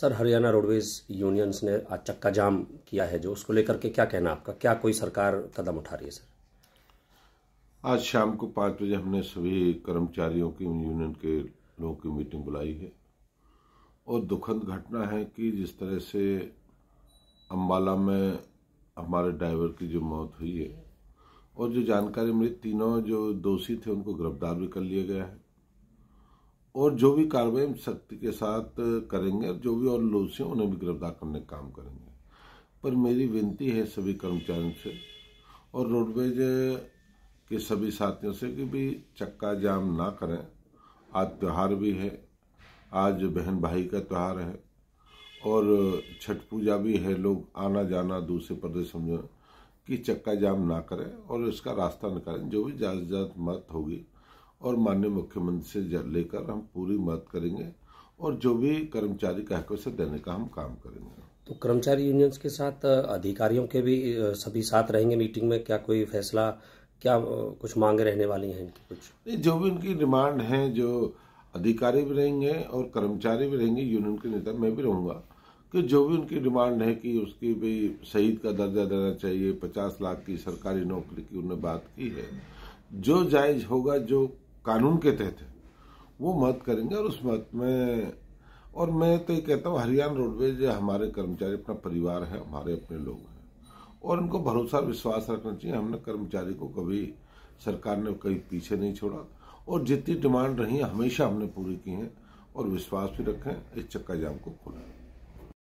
sir Haryana roadways unions ने आज चक्का जाम किया है जो उसको लेकर के क्या कहना आपका क्या कोई सरकार कदम उठा रही है सर आज शाम को पाँच बजे हमने सभी कर्मचारियों की यूनियन के लोगों की मीटिंग बुलाई है और दुखद घटना है कि जिस तरह से अम्बाला में हमारे ड्राइवर की जो मौत हुई है और जो जानकारी मिली तीनों जो दोषी थे उनको गिरफ्तार भी कर लिया गया है और जो भी कार्रवाई सख्ती के साथ करेंगे और जो भी और लोग हैं उन्हें भी गिरफ्तार करने का काम करेंगे पर मेरी विनती है सभी कर्मचारियों से और रोडवेज के सभी साथियों से कि भी चक्का जाम ना करें आज त्यौहार भी है आज बहन भाई का त्यौहार है और छठ पूजा भी है लोग आना जाना दूसरे प्रदेश में कि चक्का जाम ना करें और इसका रास्ता निकालें जो भी जायजात मत होगी और माननीय मुख्यमंत्री से लेकर हम पूरी मदद करेंगे और जो भी कर्मचारी का हक उसे देने का हम काम करेंगे तो कर्मचारी यूनियंस के साथ अधिकारियों के भी सभी साथ रहेंगे मीटिंग में क्या कोई फैसला क्या कुछ मांगे रहने वाली हैं इनकी कुछ नहीं जो भी इनकी डिमांड है जो अधिकारी भी रहेंगे और कर्मचारी भी रहेंगे यूनियन के नेता मैं भी रहूंगा कि जो भी उनकी डिमांड है कि उसकी भी शहीद का दर्जा देना चाहिए पचास लाख की सरकारी नौकरी की उन्होंने बात की है जो जायज होगा जो कानून के तहत है वो मत करेंगे और उस मत में और मैं तो ये कहता हूँ हरियाणा रोडवेज हमारे कर्मचारी अपना परिवार है हमारे अपने लोग हैं और उनको भरोसा विश्वास रखना चाहिए हमने कर्मचारी को कभी सरकार ने कहीं पीछे नहीं छोड़ा और जितनी डिमांड रही हमेशा हमने पूरी की हैं और विश्वास भी रखें इस चक्का जाम को खोलें